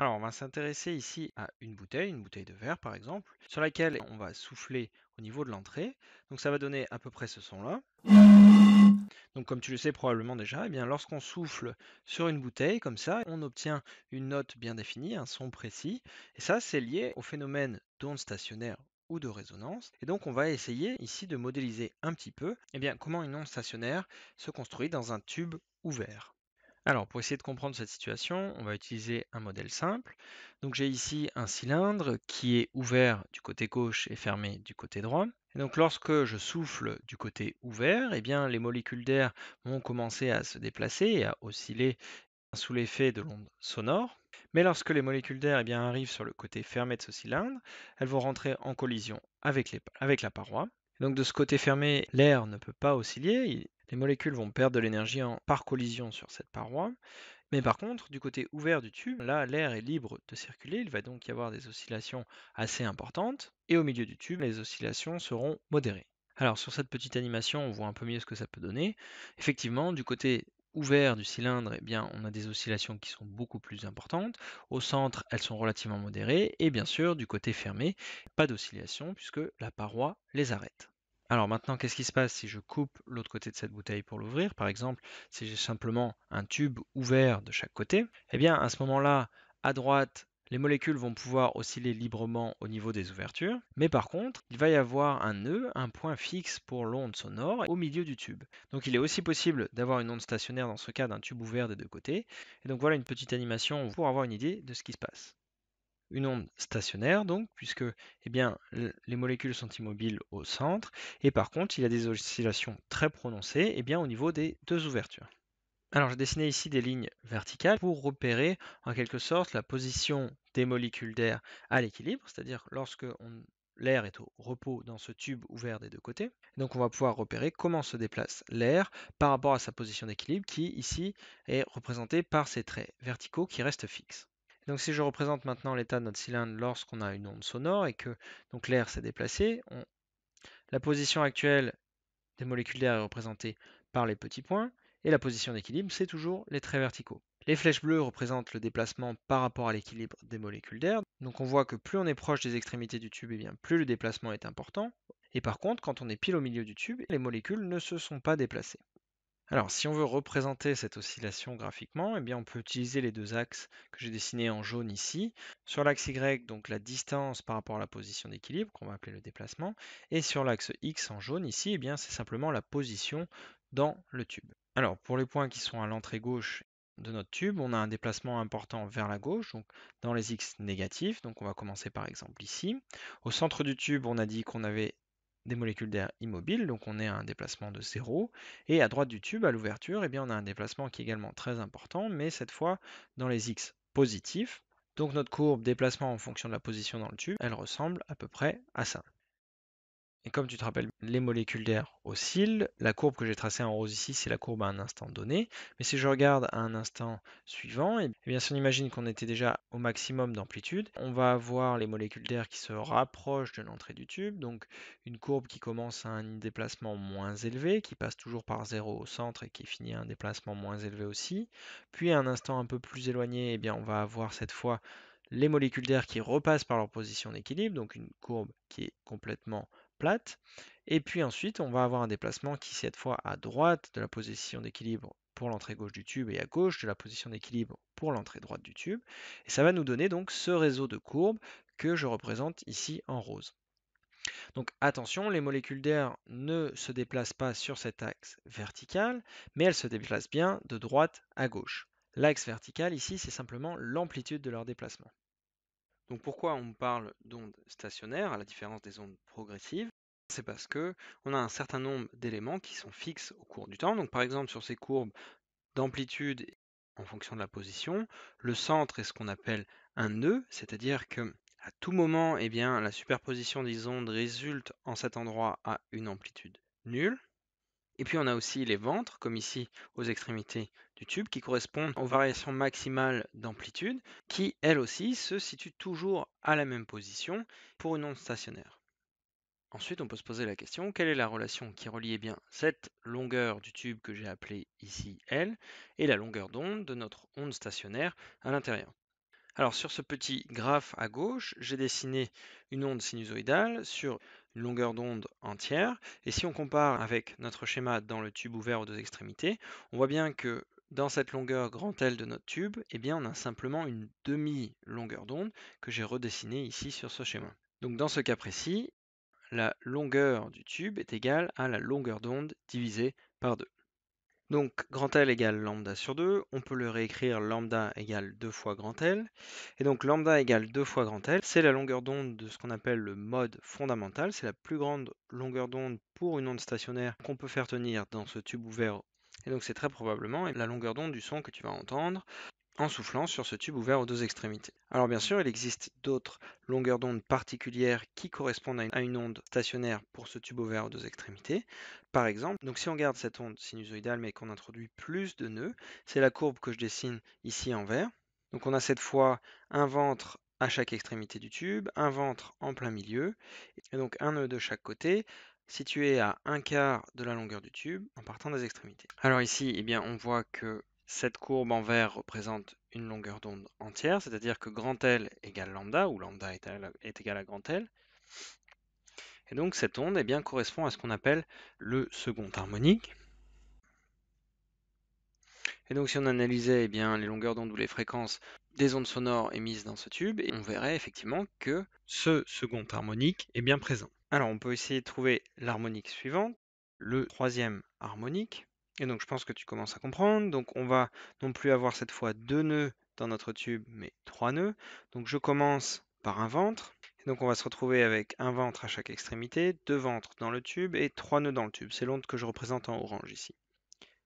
Alors, on va s'intéresser ici à une bouteille, une bouteille de verre par exemple, sur laquelle on va souffler au niveau de l'entrée. Donc ça va donner à peu près ce son-là. Donc comme tu le sais probablement déjà, eh lorsqu'on souffle sur une bouteille comme ça, on obtient une note bien définie, un son précis. Et ça, c'est lié au phénomène d'onde stationnaire ou de résonance. Et donc on va essayer ici de modéliser un petit peu eh bien, comment une onde stationnaire se construit dans un tube ouvert. Alors, pour essayer de comprendre cette situation, on va utiliser un modèle simple. Donc, j'ai ici un cylindre qui est ouvert du côté gauche et fermé du côté droit. donc, lorsque je souffle du côté ouvert, eh bien, les molécules d'air vont commencer à se déplacer et à osciller sous l'effet de l'onde sonore. Mais lorsque les molécules d'air eh bien, arrivent sur le côté fermé de ce cylindre, elles vont rentrer en collision avec, les, avec la paroi. Donc de ce côté fermé, l'air ne peut pas osciller, les molécules vont perdre de l'énergie par collision sur cette paroi. Mais par contre, du côté ouvert du tube, là, l'air est libre de circuler, il va donc y avoir des oscillations assez importantes, et au milieu du tube, les oscillations seront modérées. Alors sur cette petite animation, on voit un peu mieux ce que ça peut donner. Effectivement, du côté ouvert du cylindre, eh bien, on a des oscillations qui sont beaucoup plus importantes. Au centre, elles sont relativement modérées. Et bien sûr, du côté fermé, pas d'oscillation puisque la paroi les arrête. Alors maintenant, qu'est-ce qui se passe si je coupe l'autre côté de cette bouteille pour l'ouvrir Par exemple, si j'ai simplement un tube ouvert de chaque côté, eh bien à ce moment-là, à droite, les molécules vont pouvoir osciller librement au niveau des ouvertures, mais par contre, il va y avoir un nœud, un point fixe pour l'onde sonore au milieu du tube. Donc il est aussi possible d'avoir une onde stationnaire dans ce cas d'un tube ouvert des deux côtés. Et donc voilà une petite animation pour avoir une idée de ce qui se passe une onde stationnaire, donc, puisque eh bien, les molécules sont immobiles au centre, et par contre, il y a des oscillations très prononcées eh bien, au niveau des deux ouvertures. Alors, j'ai dessiné ici des lignes verticales pour repérer en quelque sorte la position des molécules d'air à l'équilibre, c'est-à-dire lorsque l'air est au repos dans ce tube ouvert des deux côtés. Donc, on va pouvoir repérer comment se déplace l'air par rapport à sa position d'équilibre qui, ici, est représentée par ces traits verticaux qui restent fixes. Donc si je représente maintenant l'état de notre cylindre lorsqu'on a une onde sonore et que l'air s'est déplacé, la position actuelle des molécules d'air est représentée par les petits points et la position d'équilibre, c'est toujours les traits verticaux. Les flèches bleues représentent le déplacement par rapport à l'équilibre des molécules d'air. Donc on voit que plus on est proche des extrémités du tube, eh bien plus le déplacement est important. Et par contre, quand on est pile au milieu du tube, les molécules ne se sont pas déplacées. Alors, si on veut représenter cette oscillation graphiquement, eh bien, on peut utiliser les deux axes que j'ai dessinés en jaune ici. Sur l'axe Y, donc la distance par rapport à la position d'équilibre, qu'on va appeler le déplacement, et sur l'axe X en jaune ici, eh bien, c'est simplement la position dans le tube. Alors, pour les points qui sont à l'entrée gauche de notre tube, on a un déplacement important vers la gauche, donc dans les x négatifs, donc on va commencer par exemple ici. Au centre du tube, on a dit qu'on avait des molécules d'air immobiles, donc on est à un déplacement de 0. Et à droite du tube, à l'ouverture, et eh bien, on a un déplacement qui est également très important, mais cette fois dans les x positifs. Donc notre courbe déplacement en fonction de la position dans le tube, elle ressemble à peu près à ça. Et comme tu te rappelles, les molécules d'air oscillent. La courbe que j'ai tracée en rose ici, c'est la courbe à un instant donné. Mais si je regarde à un instant suivant, et eh, eh bien si on imagine qu'on était déjà au maximum d'amplitude, on va avoir les molécules d'air qui se rapprochent de l'entrée du tube, donc une courbe qui commence à un déplacement moins élevé, qui passe toujours par zéro au centre et qui finit à un déplacement moins élevé aussi. Puis à un instant un peu plus éloigné, et eh bien on va avoir cette fois les molécules d'air qui repassent par leur position d'équilibre, donc une courbe qui est complètement plate. Et puis ensuite, on va avoir un déplacement qui, cette fois, à droite de la position d'équilibre pour l'entrée gauche du tube et à gauche de la position d'équilibre pour l'entrée droite du tube. Et ça va nous donner donc ce réseau de courbes que je représente ici en rose. Donc attention, les molécules d'air ne se déplacent pas sur cet axe vertical, mais elles se déplacent bien de droite à gauche. L'axe vertical ici, c'est simplement l'amplitude de leur déplacement. Donc pourquoi on parle d'ondes stationnaires à la différence des ondes progressives c'est parce que on a un certain nombre d'éléments qui sont fixes au cours du temps. Donc par exemple sur ces courbes d'amplitude en fonction de la position, le centre est ce qu'on appelle un nœud, c'est-à-dire que à tout moment, eh bien, la superposition des ondes résulte en cet endroit à une amplitude nulle. Et puis on a aussi les ventres, comme ici aux extrémités du tube, qui correspondent aux variations maximales d'amplitude, qui elles aussi se situent toujours à la même position pour une onde stationnaire. Ensuite, on peut se poser la question, quelle est la relation qui relie eh bien, cette longueur du tube que j'ai appelée ici L et la longueur d'onde de notre onde stationnaire à l'intérieur Alors sur ce petit graphe à gauche, j'ai dessiné une onde sinusoïdale sur une longueur d'onde entière. Et si on compare avec notre schéma dans le tube ouvert aux deux extrémités, on voit bien que dans cette longueur grand L de notre tube, eh bien, on a simplement une demi-longueur d'onde que j'ai redessinée ici sur ce schéma. Donc dans ce cas précis, la longueur du tube est égale à la longueur d'onde divisée par 2. Donc grand L égale lambda sur 2, on peut le réécrire lambda égale 2 fois grand L, et donc lambda égale 2 fois grand L, c'est la longueur d'onde de ce qu'on appelle le mode fondamental, c'est la plus grande longueur d'onde pour une onde stationnaire qu'on peut faire tenir dans ce tube ouvert, et donc c'est très probablement la longueur d'onde du son que tu vas entendre en soufflant sur ce tube ouvert aux deux extrémités. Alors bien sûr, il existe d'autres longueurs d'onde particulières qui correspondent à une onde stationnaire pour ce tube ouvert aux deux extrémités. Par exemple, donc si on garde cette onde sinusoïdale mais qu'on introduit plus de nœuds, c'est la courbe que je dessine ici en vert. Donc on a cette fois un ventre à chaque extrémité du tube, un ventre en plein milieu, et donc un nœud de chaque côté, situé à un quart de la longueur du tube en partant des extrémités. Alors ici, eh bien, on voit que cette courbe en vert représente une longueur d'onde entière, c'est-à-dire que grand L égale lambda, ou lambda est, égal à grand L. Et donc cette onde eh bien, correspond à ce qu'on appelle le second harmonique. Et donc si on analysait eh bien, les longueurs d'onde ou les fréquences des ondes sonores émises dans ce tube, on verrait effectivement que ce second harmonique est bien présent. Alors on peut essayer de trouver l'harmonique suivante, le troisième harmonique. Et donc je pense que tu commences à comprendre. Donc on va non plus avoir cette fois deux nœuds dans notre tube, mais trois nœuds. Donc je commence par un ventre. Et donc on va se retrouver avec un ventre à chaque extrémité, deux ventres dans le tube et trois nœuds dans le tube. C'est l'onde que je représente en orange ici.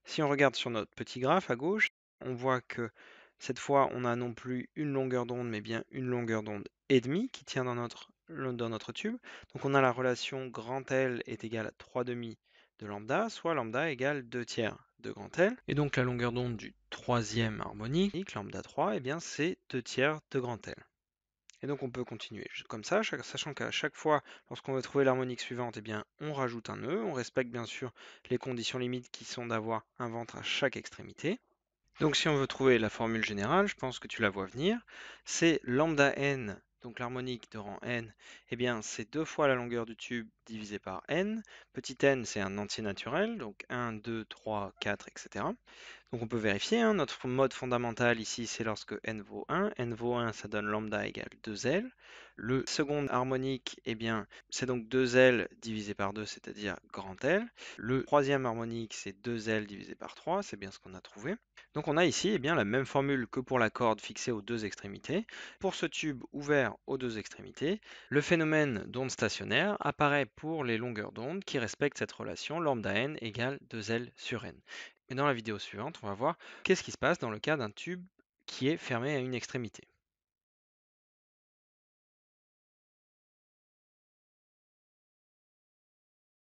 Si on regarde sur notre petit graphe à gauche, on voit que cette fois on a non plus une longueur d'onde, mais bien une longueur d'onde et demie qui tient dans notre, dans notre tube. Donc on a la relation grand L est égale à 3 demi lambda, soit lambda égale 2 tiers de grand L. Et donc la longueur d'onde du troisième harmonique, lambda 3, et eh bien c'est 2 tiers de grand L. Et donc on peut continuer comme ça, sachant qu'à chaque fois, lorsqu'on veut trouver l'harmonique suivante, et eh bien on rajoute un nœud, e, on respecte bien sûr les conditions limites qui sont d'avoir un ventre à chaque extrémité. Donc si on veut trouver la formule générale, je pense que tu la vois venir, c'est lambda n donc l'harmonique de rang n, eh bien c'est deux fois la longueur du tube divisé par n. Petit n, c'est un entier naturel, donc 1, 2, 3, 4, etc. Donc on peut vérifier, hein, notre mode fondamental ici c'est lorsque n vaut 1, n vaut 1 ça donne lambda égale 2l. Le second harmonique, eh bien c'est donc 2l divisé par 2, c'est-à-dire grand L. Le troisième harmonique c'est 2l divisé par 3, c'est bien ce qu'on a trouvé. Donc on a ici eh bien, la même formule que pour la corde fixée aux deux extrémités. Pour ce tube ouvert aux deux extrémités, le phénomène d'onde stationnaire apparaît pour les longueurs d'onde qui respectent cette relation lambda n égale 2l sur n. Et dans la vidéo suivante, on va voir qu'est-ce qui se passe dans le cas d'un tube qui est fermé à une extrémité.